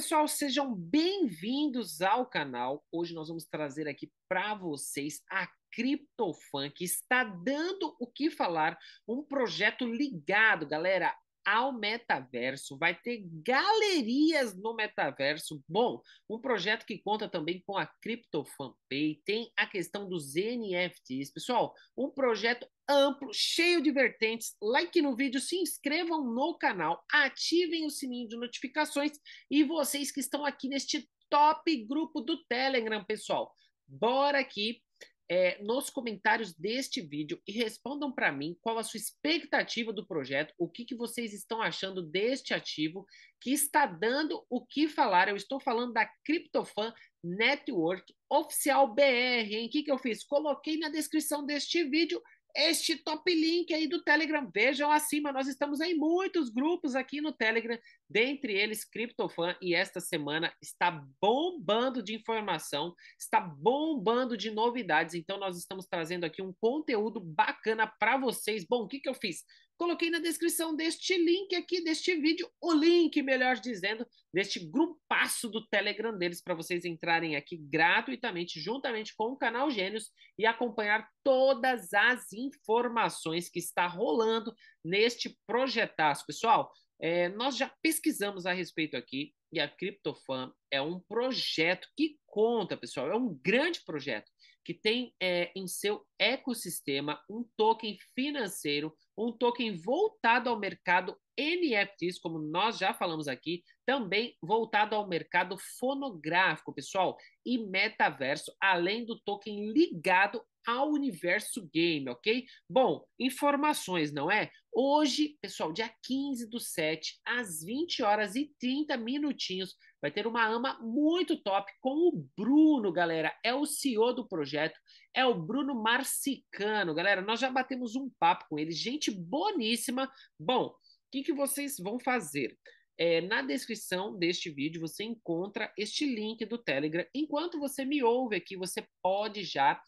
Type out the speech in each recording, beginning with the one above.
pessoal, sejam bem-vindos ao canal. Hoje nós vamos trazer aqui para vocês a CryptoFan, que está dando o que falar, um projeto ligado, galera, ao metaverso, vai ter galerias no metaverso. Bom, um projeto que conta também com a CryptoFanPay, tem a questão dos NFTs. Pessoal, um projeto amplo, cheio de vertentes. Like no vídeo, se inscrevam no canal, ativem o sininho de notificações e vocês que estão aqui neste top grupo do Telegram, pessoal. Bora aqui é, nos comentários deste vídeo e respondam para mim qual a sua expectativa do projeto, o que, que vocês estão achando deste ativo que está dando o que falar. Eu estou falando da CryptoFan Network Oficial BR. Em que, que eu fiz? Coloquei na descrição deste vídeo este top link aí do Telegram. Vejam acima, nós estamos em muitos grupos aqui no Telegram, dentre eles CryptoFan, e esta semana está bombando de informação, está bombando de novidades, então nós estamos trazendo aqui um conteúdo bacana para vocês. Bom, o que, que eu fiz? Coloquei na descrição deste link aqui, deste vídeo, o link, melhor dizendo, deste grupaço do Telegram deles para vocês entrarem aqui gratuitamente, juntamente com o canal Gênios e acompanhar todas as informações que está rolando neste projetaço. Pessoal, é, nós já pesquisamos a respeito aqui e a CryptoFan é um projeto que conta, pessoal, é um grande projeto que tem é, em seu ecossistema um token financeiro, um token voltado ao mercado NFTs, como nós já falamos aqui, também voltado ao mercado fonográfico, pessoal, e metaverso, além do token ligado ao universo game, ok? Bom, informações, não é? Hoje, pessoal, dia 15 do 7, às 20 horas e 30 minutinhos, vai ter uma ama muito top com o Bruno, galera. É o CEO do projeto, é o Bruno Marcicano, galera. Nós já batemos um papo com ele, gente boníssima. Bom, o que, que vocês vão fazer? É, na descrição deste vídeo você encontra este link do Telegram. Enquanto você me ouve aqui, você pode já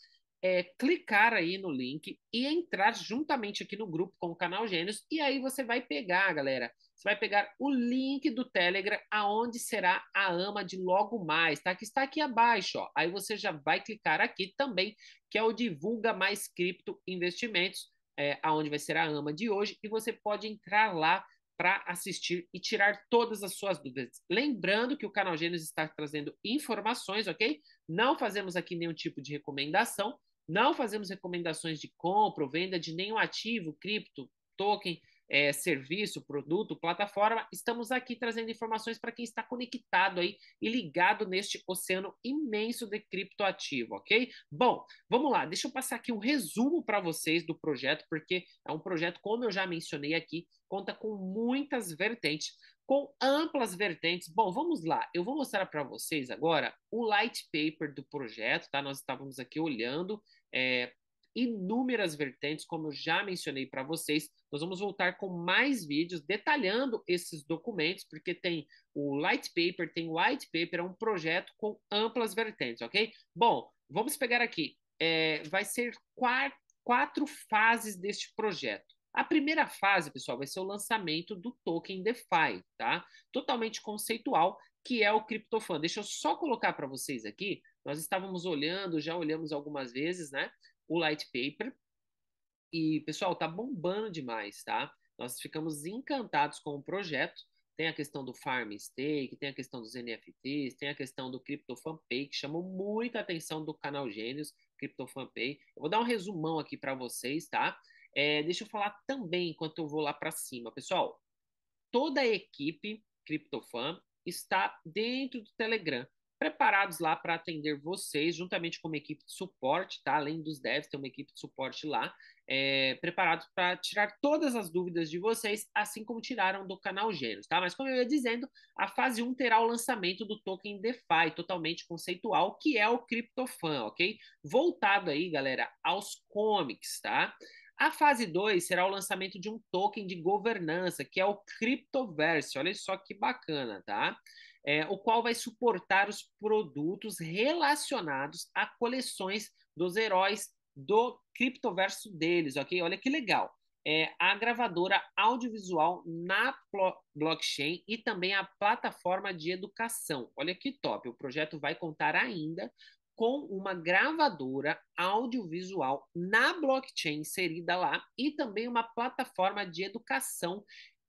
é, clicar aí no link e entrar juntamente aqui no grupo com o canal Gênios. E aí você vai pegar, galera. Você vai pegar o link do Telegram, aonde será a ama de logo mais, tá? Que está aqui abaixo, ó. Aí você já vai clicar aqui também, que é o Divulga Mais Cripto Investimentos, é, aonde vai ser a ama de hoje. E você pode entrar lá para assistir e tirar todas as suas dúvidas. Lembrando que o canal Gênesis está trazendo informações, ok? Não fazemos aqui nenhum tipo de recomendação, não fazemos recomendações de compra ou venda de nenhum ativo, cripto, token, é, serviço, produto, plataforma, estamos aqui trazendo informações para quem está conectado aí e ligado neste oceano imenso de criptoativo, ok? Bom, vamos lá, deixa eu passar aqui um resumo para vocês do projeto, porque é um projeto, como eu já mencionei aqui, conta com muitas vertentes, com amplas vertentes. Bom, vamos lá, eu vou mostrar para vocês agora o light paper do projeto, tá? Nós estávamos aqui olhando. É, inúmeras vertentes, como eu já mencionei para vocês. Nós vamos voltar com mais vídeos detalhando esses documentos, porque tem o light paper, tem o white paper, é um projeto com amplas vertentes, ok? Bom, vamos pegar aqui. É, vai ser quatro, quatro fases deste projeto. A primeira fase, pessoal, vai ser o lançamento do token DeFi, tá? Totalmente conceitual, que é o CryptoFan. Deixa eu só colocar para vocês aqui. Nós estávamos olhando, já olhamos algumas vezes, né? o Light Paper. E, pessoal, tá bombando demais, tá? Nós ficamos encantados com o projeto. Tem a questão do farm stake, tem a questão dos NFTs, tem a questão do Crypto Fanpay, que chamou muita atenção do canal Gênios, Crypto Fanpay. Eu vou dar um resumão aqui para vocês, tá? É, deixa eu falar também enquanto eu vou lá para cima, pessoal. Toda a equipe CryptoFan está dentro do Telegram preparados lá para atender vocês, juntamente com uma equipe de suporte, tá? Além dos devs, tem uma equipe de suporte lá, é, preparados para tirar todas as dúvidas de vocês, assim como tiraram do canal Gêneros, tá? Mas como eu ia dizendo, a fase 1 terá o lançamento do token DeFi, totalmente conceitual, que é o CryptoFan, ok? Voltado aí, galera, aos comics, tá? A fase 2 será o lançamento de um token de governança, que é o Cryptoverse. Olha só que bacana, tá? é, o qual vai suportar os produtos relacionados a coleções dos heróis do criptoverso deles, ok? Olha que legal. É, a gravadora audiovisual na blockchain e também a plataforma de educação. Olha que top! O projeto vai contar ainda com uma gravadora audiovisual na blockchain inserida lá e também uma plataforma de educação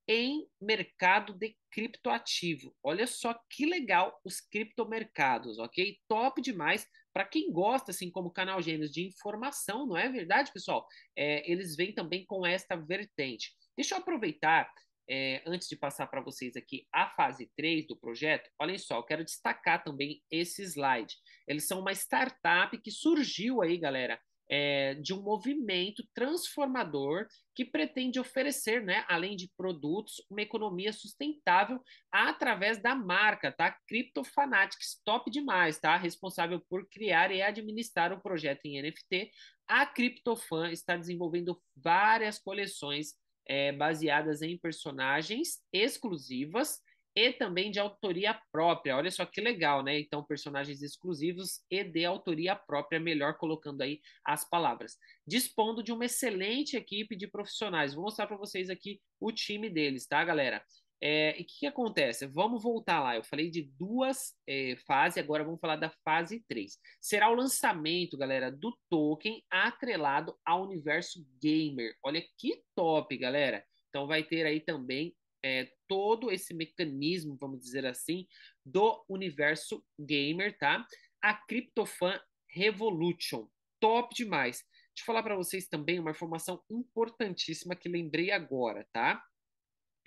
em mercado de criptoativo. Olha só que legal os criptomercados, ok? Top demais para quem gosta, assim como o canal Gênios de informação, não é verdade, pessoal? É, eles vêm também com esta vertente. Deixa eu aproveitar, é, antes de passar para vocês aqui a fase 3 do projeto, olhem só, eu quero destacar também esse slide. Eles são uma startup que surgiu aí, galera, é, de um movimento transformador que pretende oferecer, né, além de produtos, uma economia sustentável através da marca, tá? Cryptofanatics, top demais, tá? Responsável por criar e administrar o projeto em NFT, a Cryptofan está desenvolvendo várias coleções é, baseadas em personagens exclusivas e também de autoria própria. Olha só que legal, né? Então, personagens exclusivos e de autoria própria, melhor colocando aí as palavras. Dispondo de uma excelente equipe de profissionais. Vou mostrar para vocês aqui o time deles, tá, galera? É, e o que, que, acontece? Vamos voltar lá. Eu falei de duas é, fases, agora vamos falar da fase 3. Será o lançamento, galera, do token atrelado ao universo gamer. Olha que top, galera! Então vai ter aí também é, todo esse mecanismo, vamos dizer assim, do universo gamer, tá? A CryptoFan Revolution. Top demais. Deixa eu falar para vocês também uma informação importantíssima que lembrei agora, tá?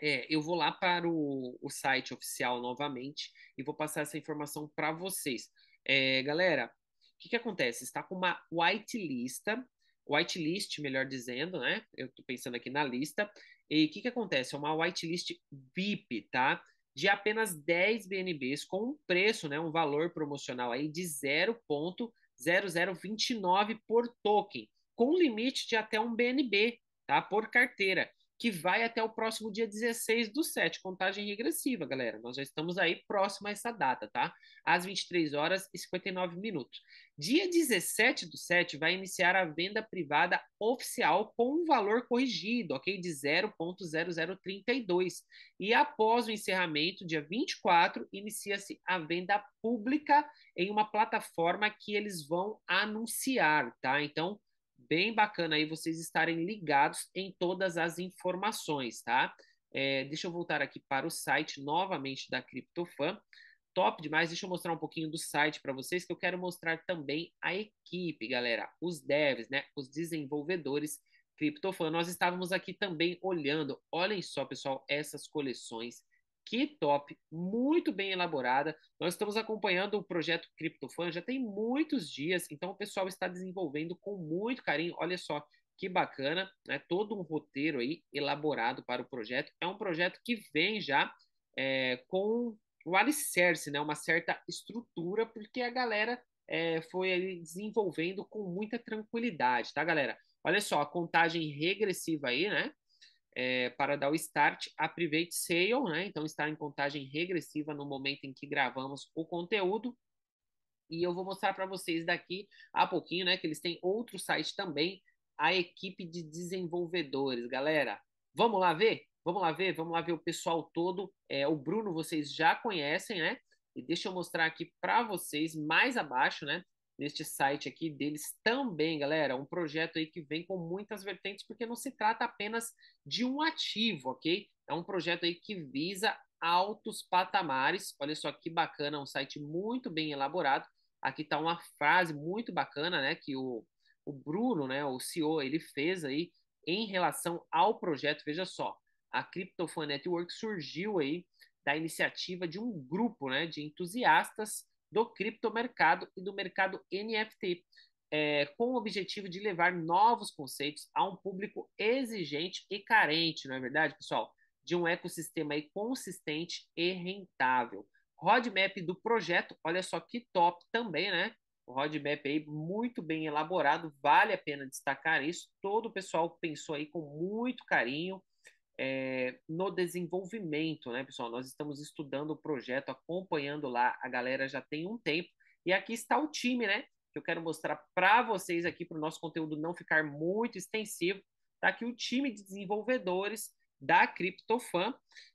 É, eu vou lá para o, o site oficial novamente e vou passar essa informação para vocês. É, galera, o que, que acontece? Está com uma whitelist, whitelist, melhor dizendo, né? Eu estou pensando aqui na lista, e o que, que acontece? É uma whitelist VIP, tá? De apenas 10 BNBs com um preço, né, um valor promocional aí de 0.0029 por token, com limite de até um BNB, tá? Por carteira que vai até o próximo dia 16 do 7, contagem regressiva, galera. Nós já estamos aí próximo a essa data, tá? Às 23 horas e 59 minutos. Dia 17 do 7 vai iniciar a venda privada oficial com um valor corrigido, ok? De 0.0032. E após o encerramento, dia 24, inicia-se a venda pública em uma plataforma que eles vão anunciar, tá? Então, bem bacana aí vocês estarem ligados em todas as informações, tá? É, deixa eu voltar aqui para o site novamente da CriptoFan. Top demais, deixa eu mostrar um pouquinho do site para vocês, que eu quero mostrar também a equipe, galera, os devs, né, os desenvolvedores CriptoFan. Nós estávamos aqui também olhando, olhem só, pessoal, essas coleções que top, muito bem elaborada. Nós estamos acompanhando o projeto CryptoFan já tem muitos dias, então o pessoal está desenvolvendo com muito carinho. Olha só que bacana, né? Todo um roteiro aí elaborado para o projeto. É um projeto que vem já é, com o alicerce, né? Uma certa estrutura, porque a galera é, foi aí desenvolvendo com muita tranquilidade, tá, galera? Olha só, a contagem regressiva aí, né? é, para dar o start à Private Sale, né? Então está em contagem regressiva no momento em que gravamos o conteúdo. E eu vou mostrar para vocês daqui a pouquinho, né? Que eles têm outro site também, a equipe de desenvolvedores, galera. Vamos lá ver? Vamos lá ver, vamos lá ver o pessoal todo. É, o Bruno vocês já conhecem, né? E deixa eu mostrar aqui para vocês mais abaixo, né? neste site aqui deles também, galera. Um projeto aí que vem com muitas vertentes, porque não se trata apenas de um ativo, ok? É um projeto aí que visa altos patamares. Olha só que bacana, um site muito bem elaborado. Aqui está uma frase muito bacana, né, que o, o Bruno, né, o CEO, ele fez aí em relação ao projeto. Veja só, a CryptoFan Network surgiu aí da iniciativa de um grupo, né, de entusiastas do criptomercado e do mercado NFT, é, com o objetivo de levar novos conceitos a um público exigente e carente, não é verdade, pessoal? De um ecossistema consistente e rentável. Roadmap do projeto, olha só que top também, né? O roadmap aí muito bem elaborado, vale a pena destacar isso. Todo o pessoal pensou aí com muito carinho, é, no desenvolvimento, né, pessoal? Nós estamos estudando o projeto, acompanhando lá, a galera já tem um tempo. E aqui está o time, né? Que eu quero mostrar para vocês aqui, para o nosso conteúdo não ficar muito extensivo. Está aqui o time de desenvolvedores da CriptoFan.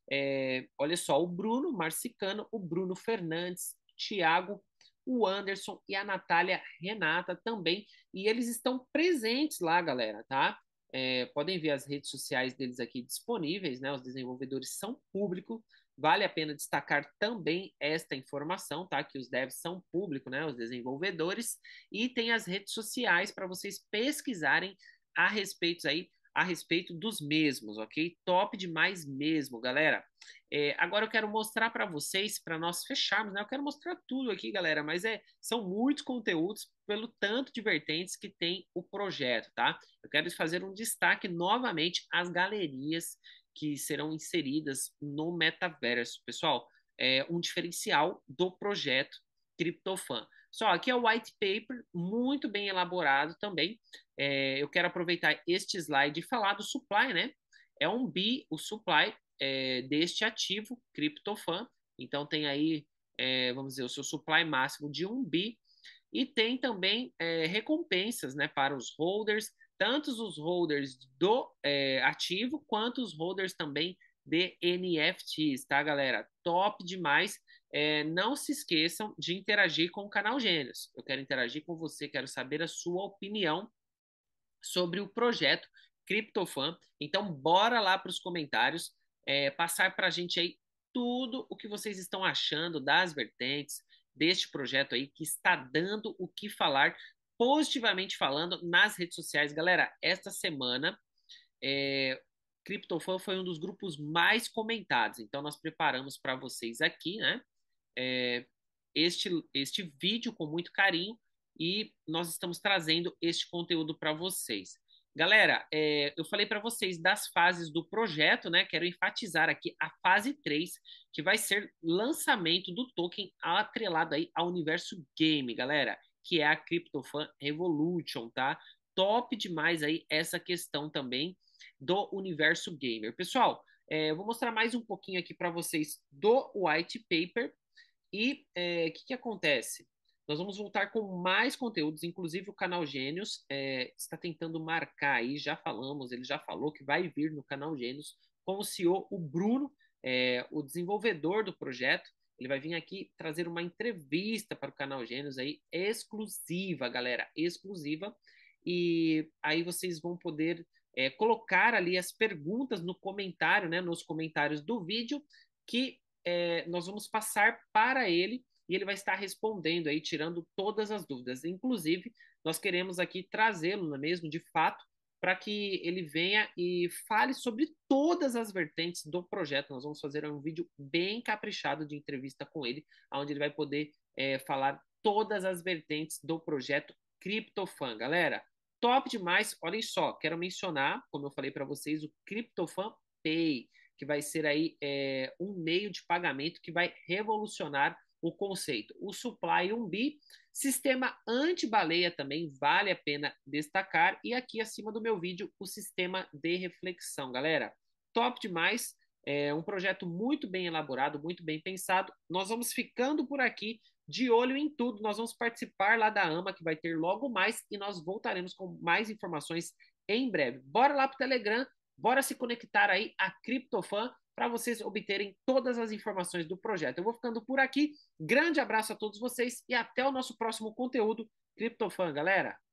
É, olha só, o Bruno Marcicano, o Bruno Fernandes, Thiago, o Anderson e a Natália Renata também. E eles estão presentes lá, galera, tá? É, podem ver as redes sociais deles aqui disponíveis, né? Os desenvolvedores são público. Vale a pena destacar também esta informação, tá? Que os devs são público, né? Os desenvolvedores e tem as redes sociais para vocês pesquisarem a respeito aí a respeito dos mesmos, ok? Top demais mesmo, galera. É, agora eu quero mostrar para vocês, para nós fecharmos, né? Eu quero mostrar tudo aqui, galera, mas é, são muitos conteúdos pelo tanto de vertentes que tem o projeto, tá? Eu quero fazer um destaque novamente às galerias que serão inseridas no metaverso, pessoal. É um diferencial do projeto criptofan. Só que é o white paper, muito bem elaborado também. É, eu quero aproveitar este slide e falar do supply, né? É um bi, o supply é, deste ativo, criptofan. Então tem aí, é, vamos dizer, o seu supply máximo de um bi. E tem também é, recompensas né, para os holders, tanto os holders do é, ativo quanto os holders também de NFTs, tá, galera? Top demais. É, não se esqueçam de interagir com o canal Gênios. Eu quero interagir com você, quero saber a sua opinião sobre o projeto CriptoFan. Então, bora lá para os comentários, é, passar para a gente aí tudo o que vocês estão achando das vertentes deste projeto aí, que está dando o que falar, positivamente falando, nas redes sociais. Galera, esta semana é, CryptoFan foi um dos grupos mais comentados. Então, nós preparamos para vocês aqui, né? É, este, este vídeo com muito carinho e nós estamos trazendo este conteúdo para vocês. Galera, é, eu falei para vocês das fases do projeto, né? Quero enfatizar aqui a fase 3, que vai ser lançamento do token atrelado aí ao universo game, galera, que é a CryptoFan Revolution, tá? Top demais aí essa questão também do universo gamer. Pessoal, é, eu vou mostrar mais um pouquinho aqui para vocês do white paper e é, o é, que, que acontece. Nós vamos voltar com mais conteúdos, inclusive o canal Gênios é, está tentando marcar aí, já falamos, ele já falou que vai vir no canal Gênios com o CEO, o Bruno, é, o desenvolvedor do projeto. Ele vai vir aqui trazer uma entrevista para o canal Gênios aí, exclusiva, galera, exclusiva. E aí vocês vão poder é, colocar ali as perguntas no comentário, né, nos comentários do vídeo, que é, nós vamos passar para ele e ele vai estar respondendo aí, tirando todas as dúvidas. Inclusive, nós queremos aqui trazê-lo, não é mesmo, de fato, para que ele venha e fale sobre todas as vertentes do projeto. Nós vamos fazer um vídeo bem caprichado de entrevista com ele, onde ele vai poder é, falar todas as vertentes do projeto CryptoFan. Galera, Top demais. Olhem só, quero mencionar, como eu falei para vocês, o CryptoFan Pay, que vai ser aí é, um meio de pagamento que vai revolucionar o conceito. O Supply 1B, sistema anti-baleia também vale a pena destacar. E aqui acima do meu vídeo, o sistema de reflexão, galera. Top demais, é um projeto muito bem elaborado, muito bem pensado. Nós vamos ficando por aqui, de olho em tudo. Nós vamos participar lá da AMA, que vai ter logo mais, e nós voltaremos com mais informações em breve. Bora lá para o Telegram, bora se conectar aí a Criptofan para vocês obterem todas as informações do projeto. Eu vou ficando por aqui. Grande abraço a todos vocês e até o nosso próximo conteúdo Criptofan, galera.